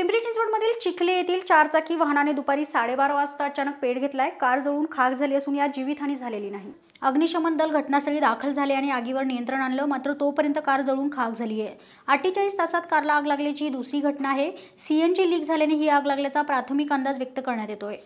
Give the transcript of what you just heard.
पिंपरी चिंचवडमधील चिखले येथील चारचाकी वाहनाने दुपारी साडेबारा वाजता अचानक पेट घेतलाय कार जळून खाक झाली असून या जीवितहानी झालेली नाही अग्निशमन दल घटनास्थळी दाखल झाले आणि आगीवर नियंत्रण आणलं मात्र तोपर्यंत कार जळून खाक झाली आहे अठ्ठेचाळीस तासात कारला आग लागल्याची ही दुसरी घटना आहे सीएनजी लीक झाल्याने ही आग लागल्याचा प्राथमिक अंदाज व्यक्त करण्यात येतोय